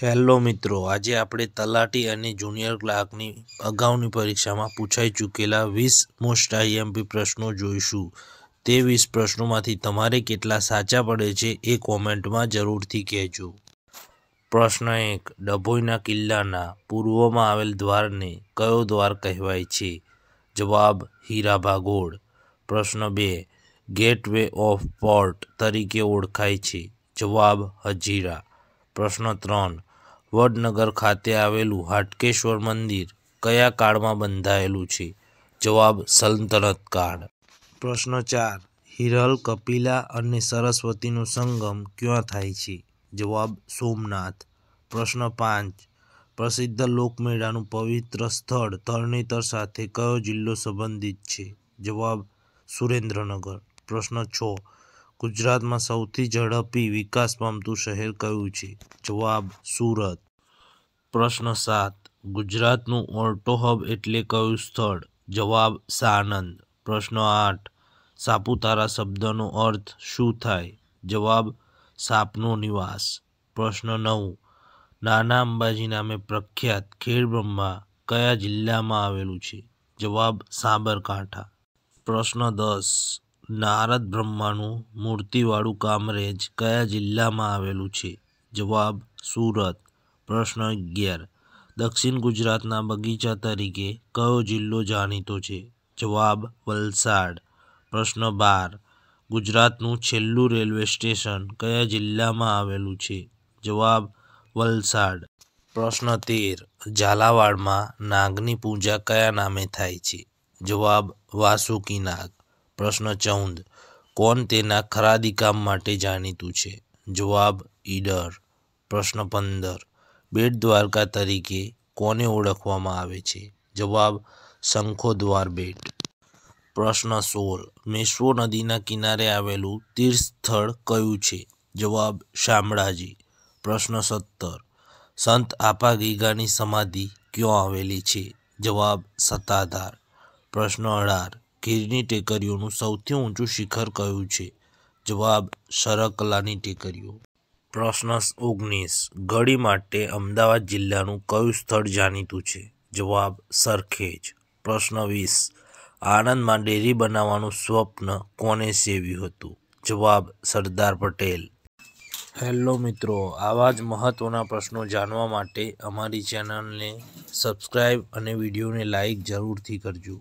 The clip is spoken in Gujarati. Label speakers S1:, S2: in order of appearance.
S1: હેલો મિત્રો આજે આપણે તલાટી અને જુનિયર ક્લાર્કની અગાઉની પરીક્ષામાં પૂછાઈ ચૂકેલા વીસ મોસ્ટ આઈએમપી પ્રશ્નો જોઈશું તે વીસ પ્રશ્નોમાંથી તમારે કેટલા સાચા પડે છે એ કોમેન્ટમાં જરૂરથી કહેજો પ્રશ્ન એક ડભોઈના કિલ્લાના પૂર્વમાં આવેલ દ્વારને કયો દ્વાર કહેવાય છે જવાબ હીરા ભાગોળ પ્રશ્ન બે ગેટવે ઓફ પોર્ટ તરીકે ઓળખાય છે જવાબ હજીરા પ્રશ્ન ત્રણ વડનગર ખાતે આવેલું હાટકેશ્વર મંદિર કયા કાળમાં બંધાયેલું છે જવાબ સલ્તનત કાળ પ્રશ્ન ચાર હિરલ કપિલા અને સરસ્વતીનું સંગમ ક્યાં થાય છે જવાબ સોમનાથ પ્રશ્ન પાંચ પ્રસિદ્ધ લોકમેળાનું પવિત્ર સ્થળ તરણેતર સાથે કયો જિલ્લો સંબંધિત છે જવાબ સુરેન્દ્રનગર પ્રશ્ન છ ગુજરાતમાં સૌથી ઝડપી વિકાસ પામતું શહેર કયું છે જવાબ સુરત પ્રશ્ન સાત ગુજરાતનું ઓર્ટો હબ એટલે કયું સ્થળ જવાબ સાનંદ પ્રશ્ન આઠ સાપુતારા શબ્દનો અર્થ શું થાય જવાબ સાપનો નિવાસ પ્રશ્ન નવ નાના અંબાજી નામે પ્રખ્યાત ખેડબ્રહ્મા કયા જિલ્લામાં આવેલું છે જવાબ સાબરકાંઠા પ્રશ્ન દસ નારદ બ્રહ્માનું મૂર્તિવાળું કામરેજ કયા જિલ્લામાં આવેલું છે જવાબ સુરત પ્રશ્ન અગિયાર દક્ષિણ ગુજરાતના બગીચા તરીકે કયો જિલ્લો જાણીતો છે જવાબ વલસાડ પ્રશ્ન બાર ગુજરાતનું છેલ્લું રેલવે સ્ટેશન કયા જિલ્લામાં આવેલું છે જવાબ વલસાડ પ્રશ્ન તેર ઝાલાવાડમાં નાગની પૂજા કયા નામે થાય છે જવાબ વાસુકી નાગ પ્રશ્ન ચૌદ કોણ તેના ખરાદી કામ માટે જાણીતું છે જવાબ ઈડર પ્રશ્ન પંદર બેટ દ્વારકા તરીકે કોને ઓળખવામાં આવે છે જવાબ શંખો દ્વાર બેટ પ્રશ્ન સોળ મેશ્વો નદીના કિનારે આવેલું તીર્થ સ્થળ કયું છે જવાબ શામળાજી પ્રશ્ન સત્તર સંત આપા ગીગાની સમાધિ ક્યાં આવેલી છે જવાબ સત્તાધાર પ્રશ્ન અઢાર ગીરની ટેકરીઓનું સૌથી ઊંચું શિખર કયું છે જવાબ સરકલાની ટેકરીઓ પ્રશ્ન ઓગણીસ ગળી માટે અમદાવાદ જિલ્લાનું કયું સ્થળ જાણીતું છે જવાબ સરખેજ પ્રશ્ન વીસ આણંદમાં ડેરી બનાવવાનું સ્વપ્ન કોને સેવ્યું હતું જવાબ સરદાર પટેલ હેલો મિત્રો આવા જ મહત્ત્વના પ્રશ્નો જાણવા માટે અમારી ચેનલને સબસ્ક્રાઈબ અને વિડીયોને લાઈક જરૂરથી કરજો